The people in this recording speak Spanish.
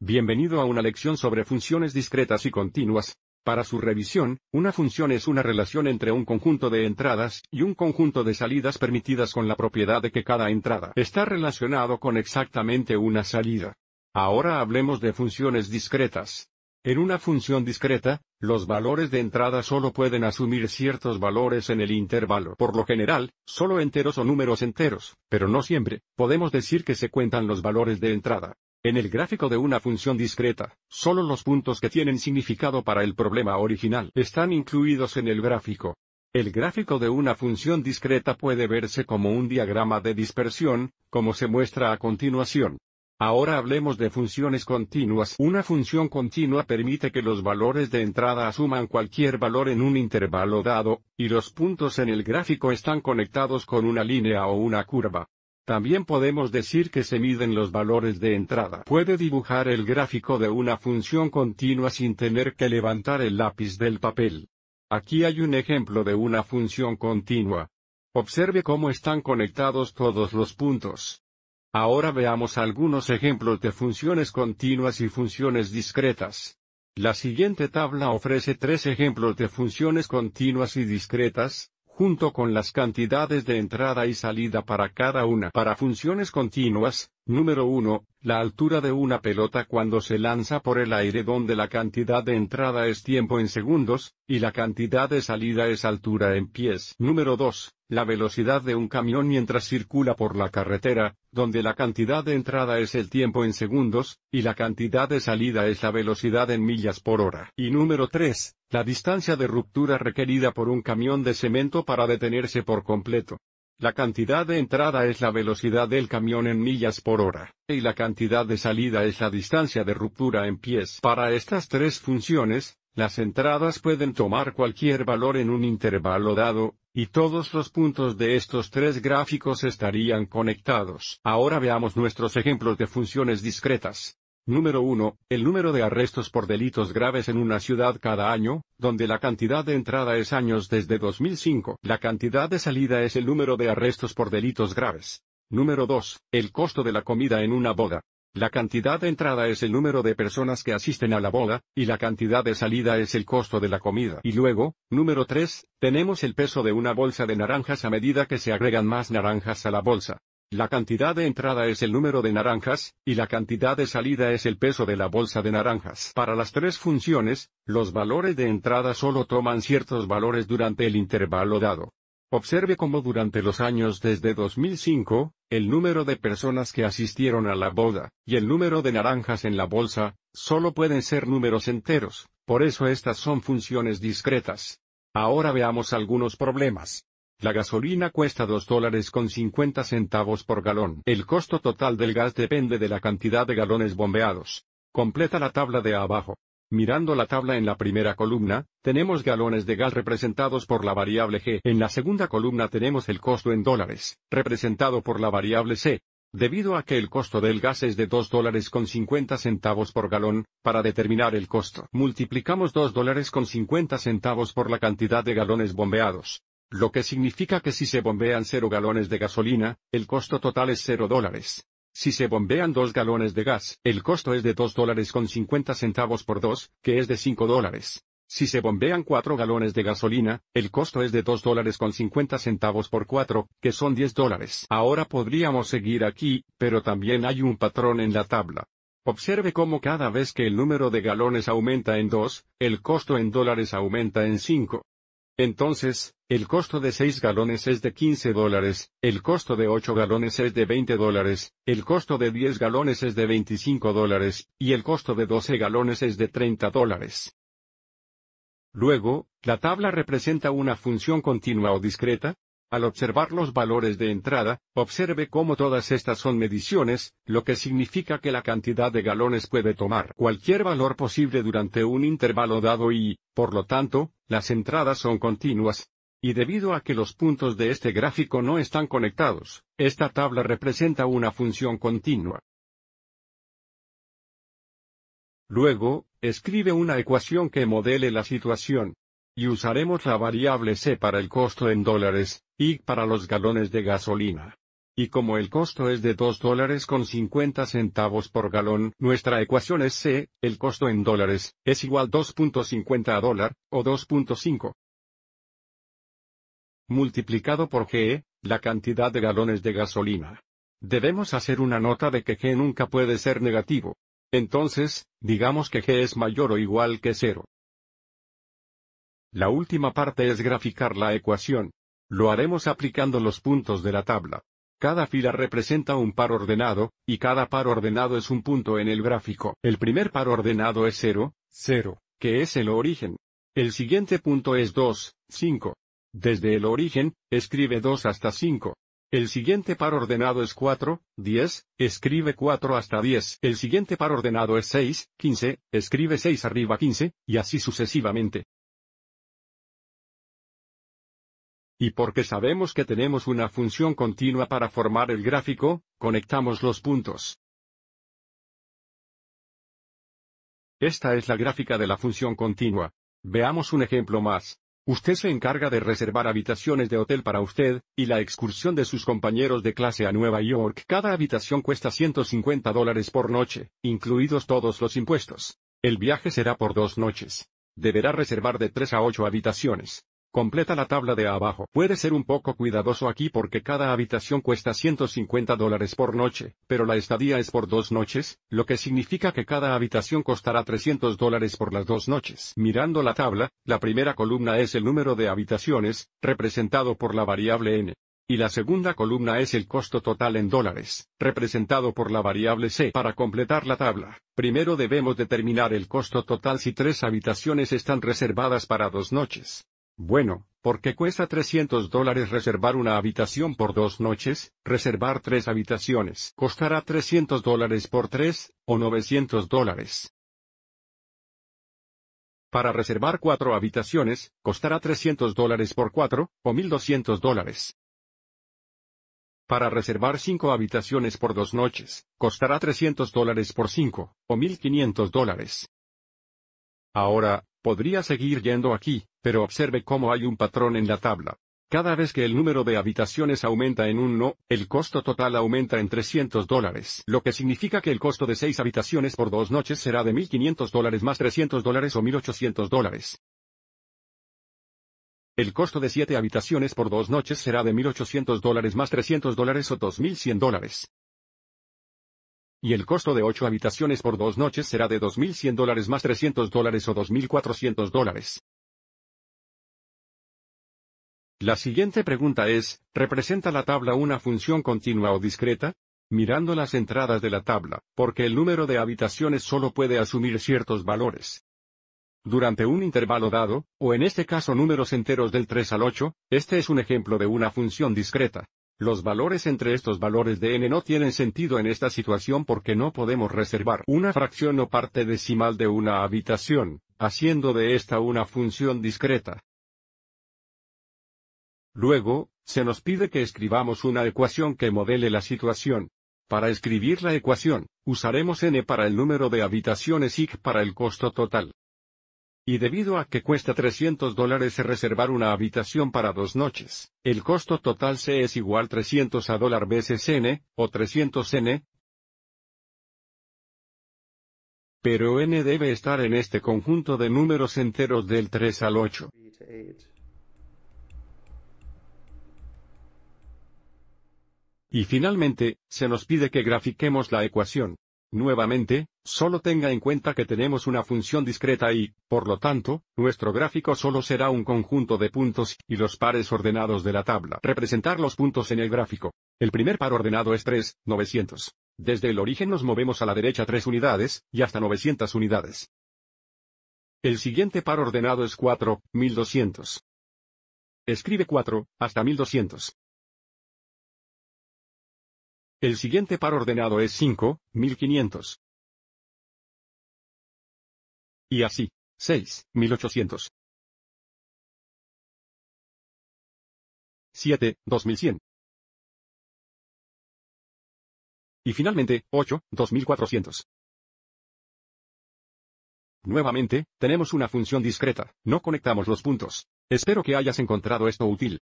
Bienvenido a una lección sobre funciones discretas y continuas. Para su revisión, una función es una relación entre un conjunto de entradas y un conjunto de salidas permitidas con la propiedad de que cada entrada está relacionado con exactamente una salida. Ahora hablemos de funciones discretas. En una función discreta, los valores de entrada solo pueden asumir ciertos valores en el intervalo. Por lo general, solo enteros o números enteros, pero no siempre, podemos decir que se cuentan los valores de entrada. En el gráfico de una función discreta, solo los puntos que tienen significado para el problema original están incluidos en el gráfico. El gráfico de una función discreta puede verse como un diagrama de dispersión, como se muestra a continuación. Ahora hablemos de funciones continuas. Una función continua permite que los valores de entrada asuman cualquier valor en un intervalo dado, y los puntos en el gráfico están conectados con una línea o una curva. También podemos decir que se miden los valores de entrada. Puede dibujar el gráfico de una función continua sin tener que levantar el lápiz del papel. Aquí hay un ejemplo de una función continua. Observe cómo están conectados todos los puntos. Ahora veamos algunos ejemplos de funciones continuas y funciones discretas. La siguiente tabla ofrece tres ejemplos de funciones continuas y discretas, junto con las cantidades de entrada y salida para cada una para funciones continuas, Número 1. La altura de una pelota cuando se lanza por el aire donde la cantidad de entrada es tiempo en segundos, y la cantidad de salida es altura en pies. Número 2. La velocidad de un camión mientras circula por la carretera, donde la cantidad de entrada es el tiempo en segundos, y la cantidad de salida es la velocidad en millas por hora. Y número 3. La distancia de ruptura requerida por un camión de cemento para detenerse por completo. La cantidad de entrada es la velocidad del camión en millas por hora, y la cantidad de salida es la distancia de ruptura en pies. Para estas tres funciones, las entradas pueden tomar cualquier valor en un intervalo dado, y todos los puntos de estos tres gráficos estarían conectados. Ahora veamos nuestros ejemplos de funciones discretas. Número 1. El número de arrestos por delitos graves en una ciudad cada año, donde la cantidad de entrada es años desde 2005. La cantidad de salida es el número de arrestos por delitos graves. Número 2. El costo de la comida en una boda. La cantidad de entrada es el número de personas que asisten a la boda, y la cantidad de salida es el costo de la comida. Y luego, número 3, tenemos el peso de una bolsa de naranjas a medida que se agregan más naranjas a la bolsa. La cantidad de entrada es el número de naranjas, y la cantidad de salida es el peso de la bolsa de naranjas. Para las tres funciones, los valores de entrada solo toman ciertos valores durante el intervalo dado. Observe cómo durante los años desde 2005, el número de personas que asistieron a la boda, y el número de naranjas en la bolsa, solo pueden ser números enteros, por eso estas son funciones discretas. Ahora veamos algunos problemas. La gasolina cuesta 2 dólares con 50 centavos por galón. El costo total del gas depende de la cantidad de galones bombeados. Completa la tabla de abajo. Mirando la tabla en la primera columna, tenemos galones de gas representados por la variable G. En la segunda columna tenemos el costo en dólares, representado por la variable C. Debido a que el costo del gas es de 2 dólares con 50 centavos por galón, para determinar el costo, multiplicamos 2 dólares con 50 centavos por la cantidad de galones bombeados. Lo que significa que si se bombean 0 galones de gasolina, el costo total es 0 dólares. Si se bombean 2 galones de gas, el costo es de 2 dólares con 50 centavos por 2, que es de 5 dólares. Si se bombean 4 galones de gasolina, el costo es de 2 dólares con 50 centavos por 4, que son 10 dólares. Ahora podríamos seguir aquí, pero también hay un patrón en la tabla. Observe cómo cada vez que el número de galones aumenta en 2, el costo en dólares aumenta en 5. Entonces, el costo de 6 galones es de 15 dólares, el costo de 8 galones es de 20 dólares, el costo de 10 galones es de 25 dólares, y el costo de 12 galones es de 30 dólares. Luego, la tabla representa una función continua o discreta. Al observar los valores de entrada, observe cómo todas estas son mediciones, lo que significa que la cantidad de galones puede tomar cualquier valor posible durante un intervalo dado y, por lo tanto, las entradas son continuas. Y debido a que los puntos de este gráfico no están conectados, esta tabla representa una función continua. Luego, escribe una ecuación que modele la situación. Y usaremos la variable C para el costo en dólares, y para los galones de gasolina. Y como el costo es de 2 dólares con 50 centavos por galón, nuestra ecuación es C, el costo en dólares, es igual 2.50 a dólar, o 2.5. Multiplicado por G, la cantidad de galones de gasolina. Debemos hacer una nota de que G nunca puede ser negativo. Entonces, digamos que G es mayor o igual que cero. La última parte es graficar la ecuación. Lo haremos aplicando los puntos de la tabla. Cada fila representa un par ordenado, y cada par ordenado es un punto en el gráfico. El primer par ordenado es 0, 0, que es el origen. El siguiente punto es 2, 5. Desde el origen, escribe 2 hasta 5. El siguiente par ordenado es 4, 10, escribe 4 hasta 10. El siguiente par ordenado es 6, 15, escribe 6 arriba 15, y así sucesivamente. Y porque sabemos que tenemos una función continua para formar el gráfico, conectamos los puntos. Esta es la gráfica de la función continua. Veamos un ejemplo más. Usted se encarga de reservar habitaciones de hotel para usted, y la excursión de sus compañeros de clase a Nueva York. Cada habitación cuesta 150 dólares por noche, incluidos todos los impuestos. El viaje será por dos noches. Deberá reservar de tres a ocho habitaciones. Completa la tabla de abajo. Puede ser un poco cuidadoso aquí porque cada habitación cuesta 150 dólares por noche, pero la estadía es por dos noches, lo que significa que cada habitación costará 300 dólares por las dos noches. Mirando la tabla, la primera columna es el número de habitaciones, representado por la variable n. Y la segunda columna es el costo total en dólares, representado por la variable C. Para completar la tabla, primero debemos determinar el costo total si tres habitaciones están reservadas para dos noches. Bueno, porque cuesta 300 dólares reservar una habitación por dos noches, reservar tres habitaciones costará 300 dólares por tres, o 900 dólares. Para reservar cuatro habitaciones, costará 300 dólares por cuatro, o 1200 dólares. Para reservar cinco habitaciones por dos noches, costará 300 dólares por cinco, o 1500 dólares. Ahora, Podría seguir yendo aquí, pero observe cómo hay un patrón en la tabla. Cada vez que el número de habitaciones aumenta en un no, el costo total aumenta en 300 dólares, lo que significa que el costo de 6 habitaciones por dos noches será de 1.500 dólares más 300 dólares o 1.800 dólares. El costo de 7 habitaciones por dos noches será de 1.800 dólares más 300 dólares o 2.100 dólares. Y el costo de 8 habitaciones por dos noches será de 2.100 dólares más 300 dólares o 2.400 dólares. La siguiente pregunta es, ¿representa la tabla una función continua o discreta? Mirando las entradas de la tabla, porque el número de habitaciones solo puede asumir ciertos valores. Durante un intervalo dado, o en este caso números enteros del 3 al 8, este es un ejemplo de una función discreta. Los valores entre estos valores de n no tienen sentido en esta situación porque no podemos reservar una fracción o parte decimal de una habitación, haciendo de esta una función discreta. Luego, se nos pide que escribamos una ecuación que modele la situación. Para escribir la ecuación, usaremos n para el número de habitaciones y para el costo total. Y debido a que cuesta 300 dólares reservar una habitación para dos noches, el costo total C es igual 300 a dólar veces n, o 300 n. Pero n debe estar en este conjunto de números enteros del 3 al 8. Y finalmente, se nos pide que grafiquemos la ecuación, Nuevamente, solo tenga en cuenta que tenemos una función discreta y, por lo tanto, nuestro gráfico solo será un conjunto de puntos, y los pares ordenados de la tabla. Representar los puntos en el gráfico. El primer par ordenado es 3, 900. Desde el origen nos movemos a la derecha 3 unidades, y hasta 900 unidades. El siguiente par ordenado es 4, 1200. Escribe 4, hasta 1200. El siguiente par ordenado es 5, 1500. Y así. 6, 1800. 7, 2100. Y finalmente, 8, 2400. Nuevamente, tenemos una función discreta, no conectamos los puntos. Espero que hayas encontrado esto útil.